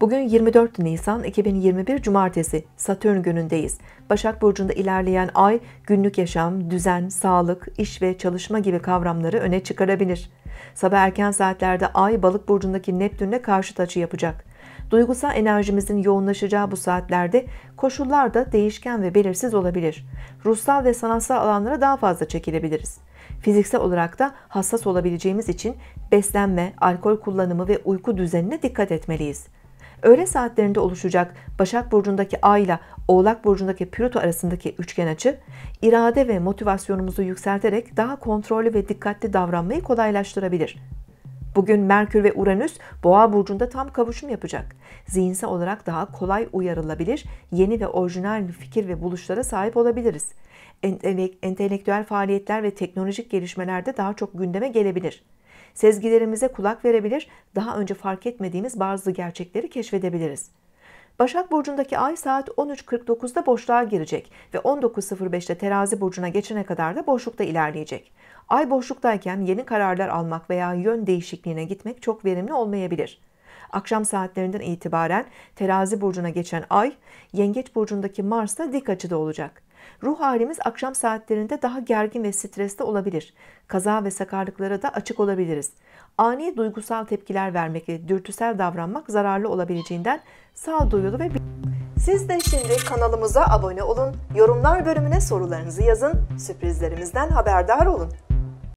Bugün 24 Nisan 2021 Cumartesi Satürn günündeyiz. Başak Burcu'nda ilerleyen ay günlük yaşam, düzen, sağlık, iş ve çalışma gibi kavramları öne çıkarabilir. Sabah erken saatlerde ay balık burcundaki Neptün'le karşı açı yapacak. Duygusal enerjimizin yoğunlaşacağı bu saatlerde koşullar da değişken ve belirsiz olabilir. Ruhsal ve sanatsal alanlara daha fazla çekilebiliriz. Fiziksel olarak da hassas olabileceğimiz için beslenme, alkol kullanımı ve uyku düzenine dikkat etmeliyiz. Öğle saatlerinde oluşacak Başak Burcu'ndaki Ay ile Oğlak Burcu'ndaki Plüto arasındaki üçgen açı, irade ve motivasyonumuzu yükselterek daha kontrollü ve dikkatli davranmayı kolaylaştırabilir. Bugün Merkür ve Uranüs Boğa burcunda tam kavuşum yapacak. Zihinsel olarak daha kolay uyarılabilir, yeni ve orijinal fikir ve buluşlara sahip olabiliriz. entelektüel faaliyetler ve teknolojik gelişmelerde daha çok gündeme gelebilir. Sezgilerimize kulak verebilir, daha önce fark etmediğimiz bazı gerçekleri keşfedebiliriz. Başak Burcu'ndaki ay saat 13.49'da boşluğa girecek ve 19.05'te terazi burcuna geçene kadar da boşlukta ilerleyecek. Ay boşluktayken yeni kararlar almak veya yön değişikliğine gitmek çok verimli olmayabilir. Akşam saatlerinden itibaren terazi burcuna geçen ay yengeç burcundaki Mars'la dik açıda olacak. Ruh halimiz akşam saatlerinde daha gergin ve streste olabilir. Kaza ve sakarlıklara da açık olabiliriz. Ani duygusal tepkiler vermek ve dürtüsel davranmak zararlı olabileceğinden sağduyulu ve... Siz de şimdi kanalımıza abone olun, yorumlar bölümüne sorularınızı yazın, sürprizlerimizden haberdar olun.